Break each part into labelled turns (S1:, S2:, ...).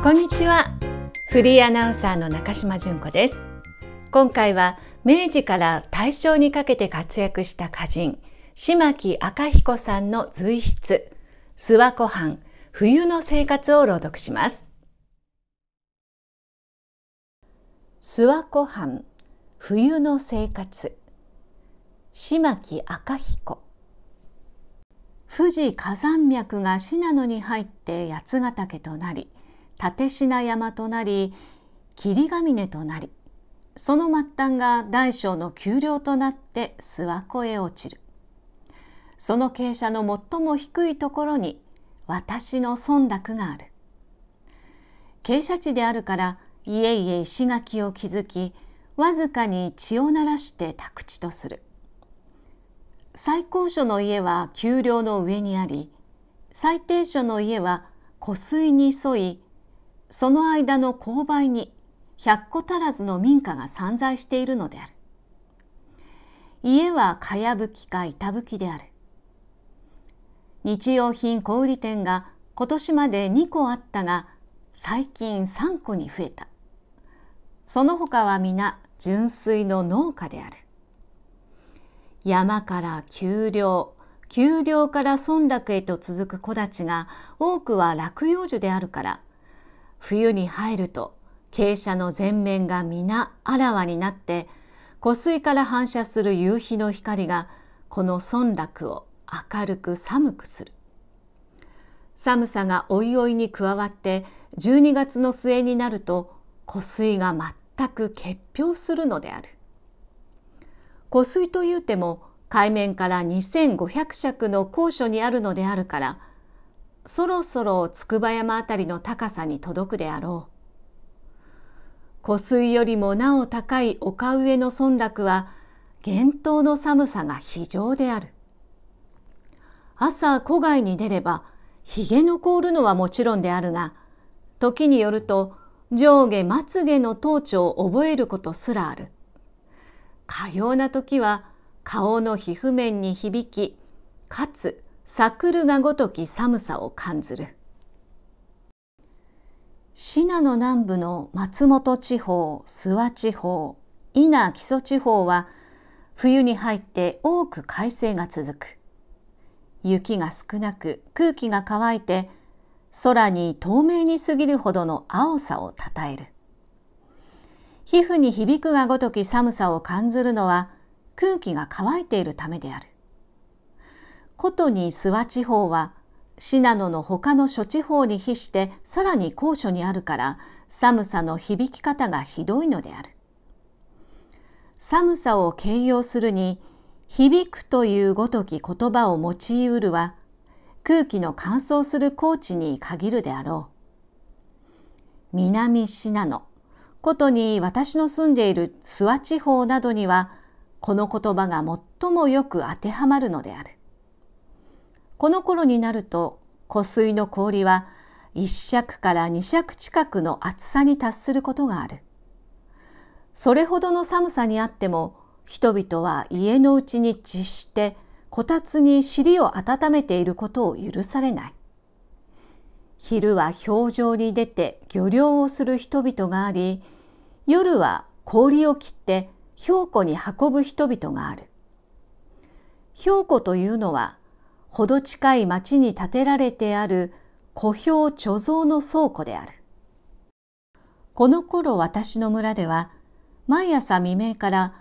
S1: こんにちはフリーアナウンサーの中島純子です今回は明治から大正にかけて活躍した歌人島木赤彦さんの随筆諏訪湖畔冬の生活を朗読します諏訪湖畔冬の生活島木赤彦富士火山脈が信濃に入って八ヶ岳となり立科山となり霧ヶ峰となりその末端が大小の丘陵となって諏訪湖へ落ちるその傾斜の最も低いところに私の村落がある傾斜地であるからいえいえ石垣を築きわずかに血を鳴らして宅地とする最高所の家は丘陵の上にあり最低所の家は湖水に沿いその間の勾配に100足らずの民家が散在しているのである。家はかやぶきか板ぶきである。日用品小売店が今年まで2個あったが最近3個に増えた。その他は皆純粋の農家である。山から丘陵、丘陵から村落へと続く木立が多くは落葉樹であるから冬に入ると傾斜の全面が皆あらわになって湖水から反射する夕日の光がこの村落を明るく寒くする寒さがおいおいに加わって12月の末になると湖水が全く結氷するのである湖水というても海面から2500尺の高所にあるのであるからそろそろ筑波山あたりの高さに届くであろう。湖水よりもなお高い丘上の村落は、厳冬の寒さが非常である。朝戸外に出れば、ひげの凍るのはもちろんであるが、時によると上下まつげの頭頂を覚えることすらある。かような時は顔の皮膚面に響き、かつ桜がごとき寒さを感ずる。信濃南部の松本地方、諏訪地方、伊那木曽地方は冬に入って多く快晴が続く。雪が少なく空気が乾いて空に透明に過ぎるほどの青さをたたえる。皮膚に響くがごとき寒さを感ずるのは空気が乾いているためである。古都に諏訪地方は信濃の他の諸地方に比してさらに高所にあるから寒さの響き方がひどいのである。寒さを形容するに響くというごとき言葉を用いうるは空気の乾燥する高地に限るであろう。南信濃、ことに私の住んでいる諏訪地方などにはこの言葉が最もよく当てはまるのである。この頃になると湖水の氷は一尺から二尺近くの厚さに達することがある。それほどの寒さにあっても人々は家のうちに実してこたつに尻を温めていることを許されない。昼は氷上に出て漁漁をする人々があり、夜は氷を切って氷湖に運ぶ人々がある。氷湖というのはほど近い町に建てられてある古表貯蔵の倉庫である。この頃私の村では毎朝未明から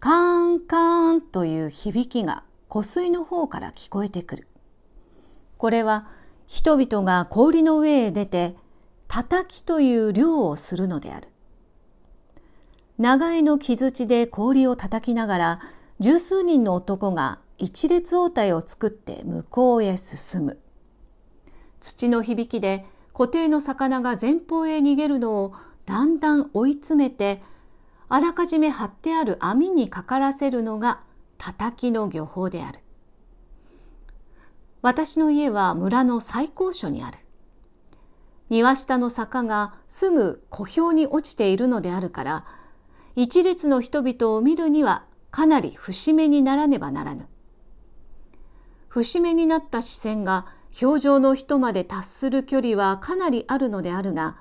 S1: カーンカーンという響きが湖水の方から聞こえてくる。これは人々が氷の上へ出て叩きという漁をするのである。長江の木槌で氷を叩きながら十数人の男が一列応対を作って向こうへ進む土の響きで固定の魚が前方へ逃げるのをだんだん追い詰めてあらかじめ張ってある網にかからせるのが叩きの漁法である私の家は村の最高所にある庭下の坂がすぐ小氷に落ちているのであるから一列の人々を見るにはかなり節目にならねばならぬ節目になった視線が表情の人まで達する距離はかなりあるのであるが、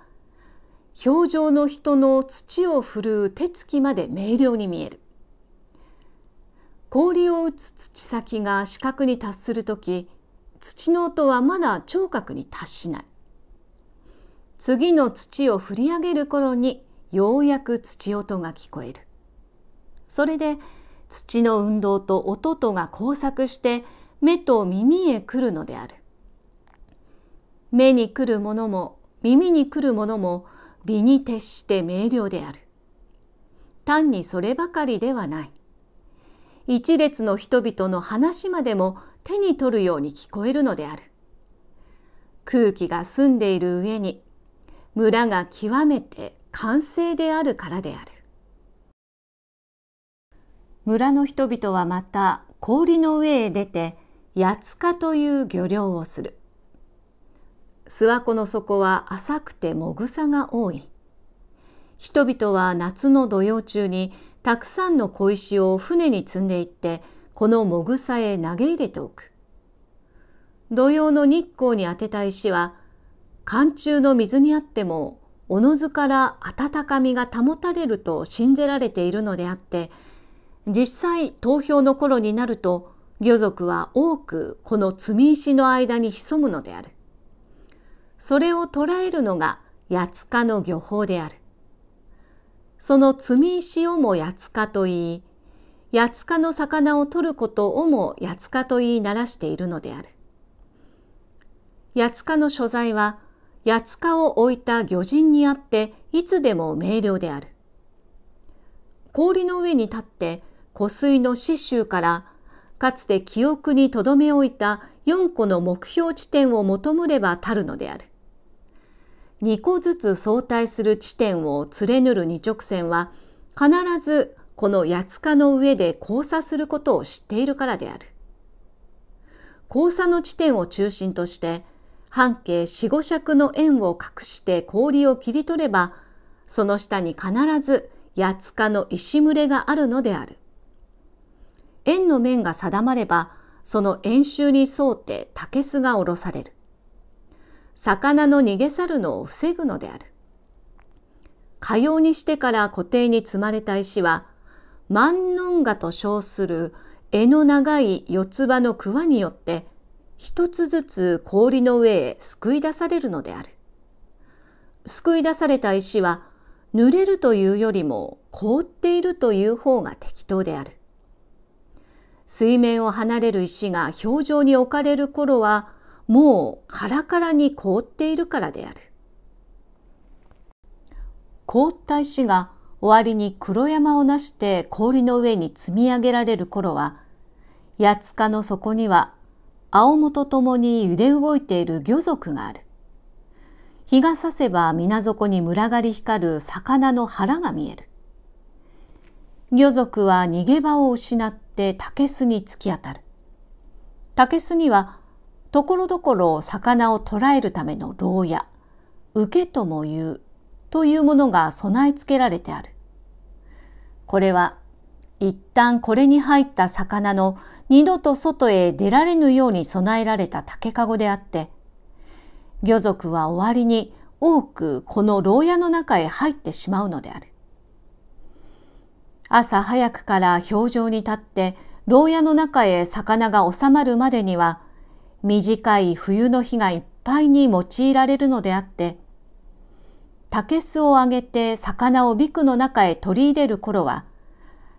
S1: 表情の人の土を振るう手つきまで明瞭に見える。氷を打つ土先が視覚に達するとき、土の音はまだ聴覚に達しない。次の土を振り上げる頃にようやく土音が聞こえる。それで土の運動と音とが交錯して目と耳へ来るのである。目に来るものも耳に来るものも美に徹して明瞭である。単にそればかりではない。一列の人々の話までも手に取るように聞こえるのである。空気が澄んでいる上に村が極めて完成であるからである。村の人々はまた氷の上へ出て八塚という漁漁をする。諏訪湖の底は浅くてもぐさが多い。人々は夏の土曜中にたくさんの小石を船に積んでいってこのもぐさへ投げ入れておく。土曜の日光に当てた石は寒中の水にあってもおのずから温かみが保たれると信じられているのであって実際投票の頃になると魚族は多くこの積み石の間に潜むのである。それを捉えるのが八つ日の漁法である。その積み石をも八つ日と言い、八つ日の魚を取ることをも八つ日と言いならしているのである。八つ日の所在は、八つ日を置いた魚人にあっていつでも明瞭である。氷の上に立って湖水の死臭からかつて記憶に留め置いた4個の目標地点を求むればたるのである。2個ずつ相対する地点を連れぬる二直線は、必ずこの八つかの上で交差することを知っているからである。交差の地点を中心として、半径四五尺の円を隠して氷を切り取れば、その下に必ず八つかの石群れがあるのである。円の面が定まれば、その円周に沿って竹巣が下ろされる。魚の逃げ去るのを防ぐのである。かようにしてから固定に積まれた石は、万能画と称する柄の長い四つ葉の桑によって、一つずつ氷の上へ救い出されるのである。救い出された石は、濡れるというよりも凍っているという方が適当である。水面を離れる石が氷上に置かれる頃は、もうカラカラに凍っているからである。凍った石が終わりに黒山をなして氷の上に積み上げられる頃は、八塚の底には青藻とともに揺れ動いている魚族がある。日が差せば水底に群がり光る魚の腹が見える。魚族は逃げ場を失っって竹巣に突き当たる。竹巣にはところどころ魚を捕らえるための牢屋、受けとも言うというものが備え付けられてある。これは一旦これに入った魚の二度と外へ出られぬように備えられた竹籠であって、魚族は終わりに多くこの牢屋の中へ入ってしまうのである。朝早くから氷上に立って、牢屋の中へ魚が収まるまでには、短い冬の日がいっぱいに用いられるのであって、竹巣をあげて魚をビクの中へ取り入れる頃は、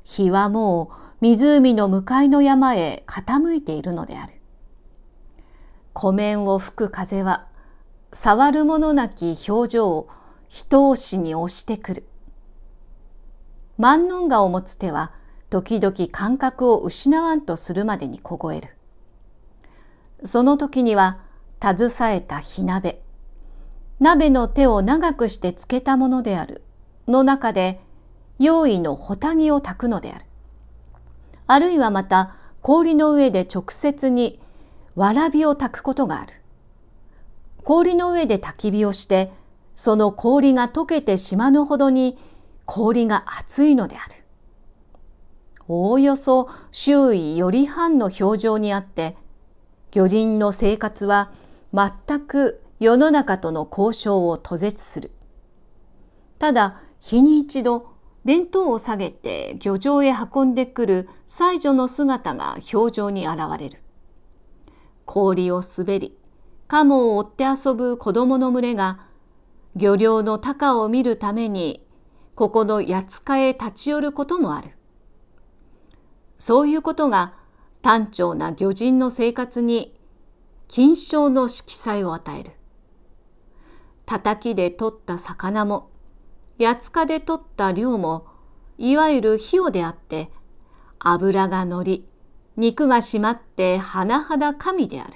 S1: 日はもう湖の向かいの山へ傾いているのである。湖面を吹く風は、触るものなき表情を人押しに押してくる。万能画を持つ手は時々感覚を失わんとするまでに凍える。その時には携えた火鍋、鍋の手を長くしてつけたものであるの中で用意のほたぎを炊くのである。あるいはまた氷の上で直接にわらびを炊くことがある。氷の上で焚き火をして、その氷が溶けてしまうほどに氷が厚いのである。おおよそ周囲より半の表情にあって、魚人の生活は全く世の中との交渉を途絶する。ただ、日に一度、弁当を下げて漁場へ運んでくる妻女の姿が表情に現れる。氷を滑り、カモを追って遊ぶ子供の群れが、漁漁の鷹を見るためにここの八つかへ立ち寄ることもある。そういうことが単調な魚人の生活に金賞の色彩を与える。叩きで取った魚も、八つかで取った量も、いわゆる火をであって、油が乗り、肉が締まって甚だ神である。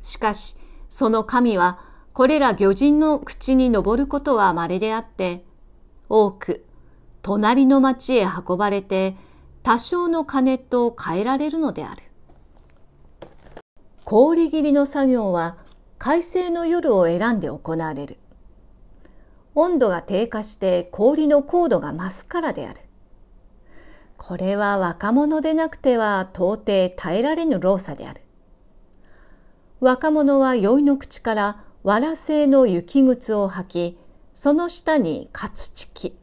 S1: しかし、その神は、これら魚人の口に登ることは稀であって、多く隣の町へ運ばれて多少の金と変えられるのである氷切りの作業は快晴の夜を選んで行われる温度が低下して氷の高度が増すからであるこれは若者でなくては到底耐えられぬ労さである若者は酔いの口からわら製の雪靴を履きその下に活地木、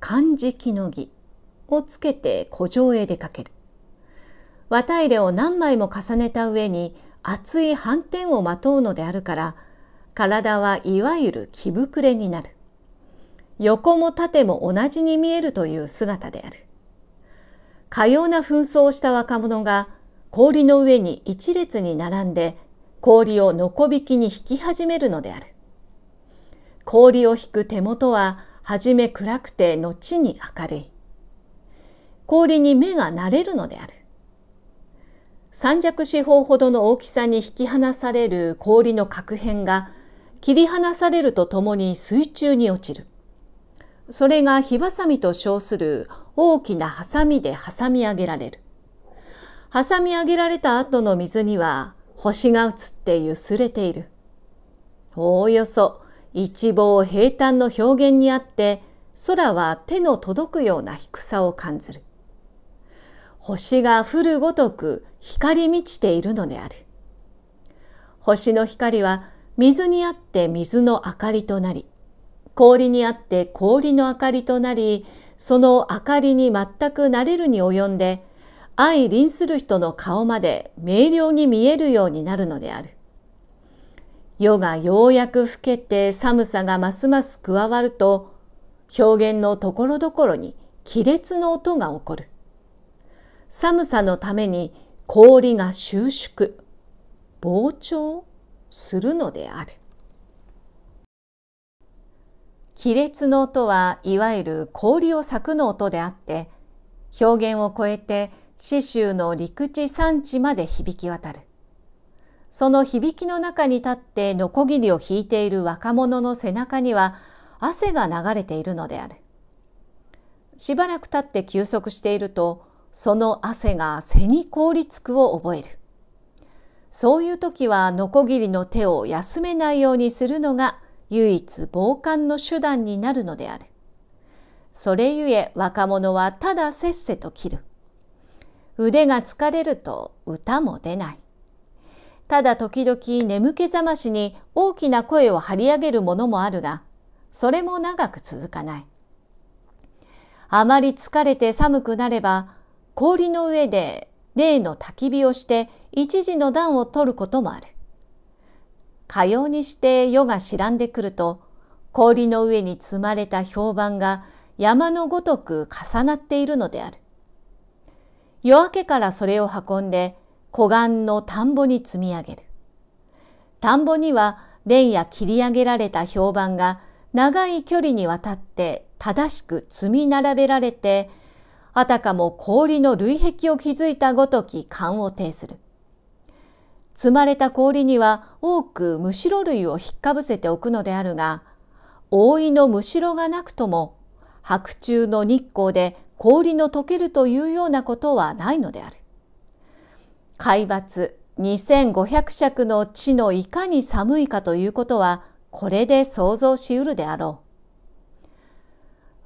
S1: 漢字木の木をつけて古城へ出かける。綿入れを何枚も重ねた上に厚い斑点をまとうのであるから、体はいわゆる木膨れになる。横も縦も同じに見えるという姿である。かような紛争をした若者が氷の上に一列に並んで氷をのこびきに引き始めるのである。氷を引く手元ははじめ暗くて後に明るい。氷に目が慣れるのである。三尺四方ほどの大きさに引き離される氷の角片が切り離されるとともに水中に落ちる。それが火ばさみと称する大きなハサミで挟み上げられる。挟み上げられた後の水には星が映って揺すれている。おおよそ一望平坦の表現にあって空は手の届くような低さを感ずる。星が降るごとく光り満ちているのである。星の光は水にあって水の明かりとなり、氷にあって氷の明かりとなり、その明かりに全くなれるに及んで、相臨する人の顔まで明瞭に見えるようになるのである。夜がようやく更けて寒さがますます加わると、表現のところどころに亀裂の音が起こる。寒さのために氷が収縮、膨張するのである。亀裂の音はいわゆる氷を裂くの音であって、表現を超えて四州の陸地山地まで響き渡る。その響きの中に立ってノコギリを引いている若者の背中には汗が流れているのである。しばらく経って休息していると、その汗が背に凍りつくを覚える。そういう時はノコギリの手を休めないようにするのが唯一防寒の手段になるのである。それゆえ若者はただせっせと切る。腕が疲れると歌も出ない。ただ時々眠気覚ましに大きな声を張り上げるものもあるが、それも長く続かない。あまり疲れて寒くなれば、氷の上で例の焚き火をして一時の暖を取ることもある。かようにして夜が知らんでくると、氷の上に積まれた評判が山のごとく重なっているのである。夜明けからそれを運んで湖岸の田んぼに積み上げる。田んぼには連や切り上げられた評判が長い距離にわたって正しく積み並べられて、あたかも氷の類壁を築いたごとき勘を呈する。積まれた氷には多くむしろ類を引っかぶせておくのであるが、覆いのむしろがなくとも、白昼の日光で氷の溶けるというようなことはないのである。海抜2500尺の地のいかに寒いかということはこれで想像しうるであろ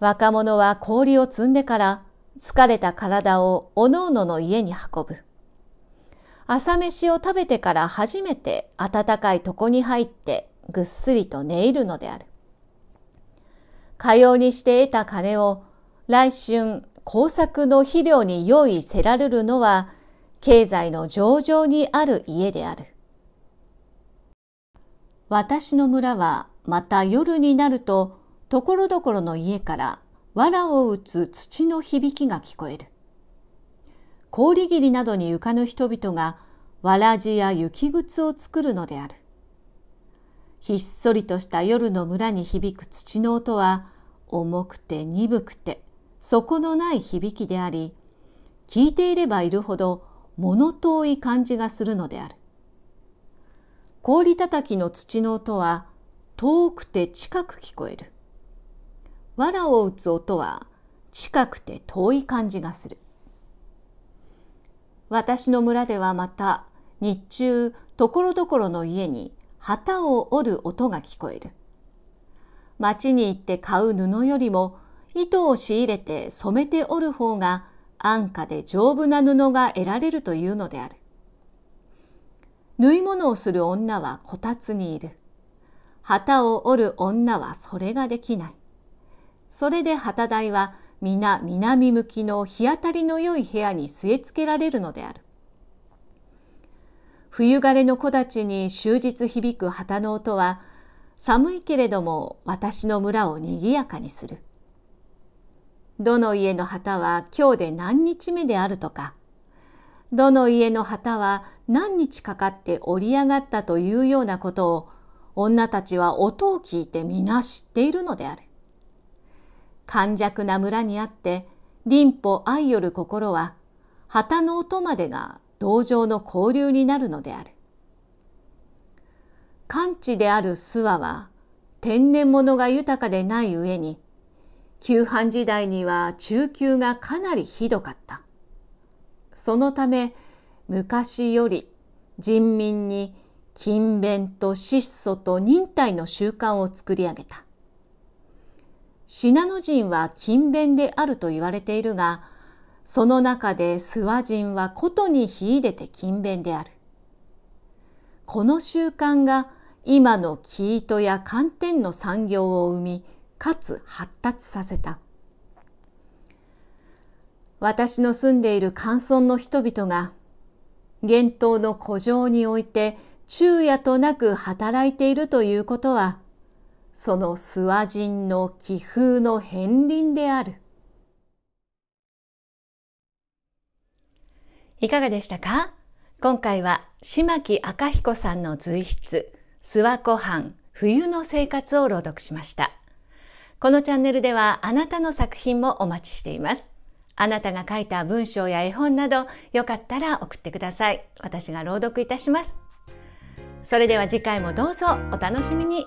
S1: う。若者は氷を積んでから疲れた体をおのおのの家に運ぶ。朝飯を食べてから初めて暖かい床に入ってぐっすりと寝入るのである。かようにして得た金を来春工作の肥料に用意せられるのは経済の上場にある家である。私の村はまた夜になるとところどころの家から藁を打つ土の響きが聞こえる。氷切りなどに床の人々が藁地や雪靴を作るのである。ひっそりとした夜の村に響く土の音は重くて鈍くて底のない響きであり、聞いていればいるほど物遠い感じがするのである。氷叩きの土の音は遠くて近く聞こえる。藁を打つ音は近くて遠い感じがする。私の村ではまた日中ところどころの家に旗を折る音が聞こえる。町に行って買う布よりも糸を仕入れて染めて織る方が安価で丈夫な布が得られるというのである。縫い物をする女はこたつにいる。旗を織る女はそれができない。それで旗台は皆南向きの日当たりの良い部屋に据え付けられるのである。冬枯れの木立に終日響く旗の音は寒いけれども私の村を賑やかにする。どの家の旗は今日で何日目であるとか、どの家の旗は何日かかって折り上がったというようなことを女たちは音を聞いて皆知っているのである。寒弱な村にあって、林歩愛よる心は、旗の音までが同情の交流になるのである。完治である諏訪は、天然物が豊かでない上に、旧藩時代には中級がかなりひどかった。そのため昔より人民に勤勉と質素と忍耐の習慣を作り上げた。信濃人は勤勉であると言われているが、その中で諏訪人はことに秀でて勤勉である。この習慣が今の生糸や寒天の産業を生み、かつ発達させた私の住んでいる寒村の人々が厳冬の古城において昼夜となく働いているということはその諏訪人の気風の片鱗であるいかがでしたか今回は島木赤彦さんの随筆諏訪湖畔冬の生活を朗読しました。このチャンネルではあなたの作品もお待ちしています。あなたが書いた文章や絵本などよかったら送ってください。私が朗読いたします。それでは次回もどうぞお楽しみに。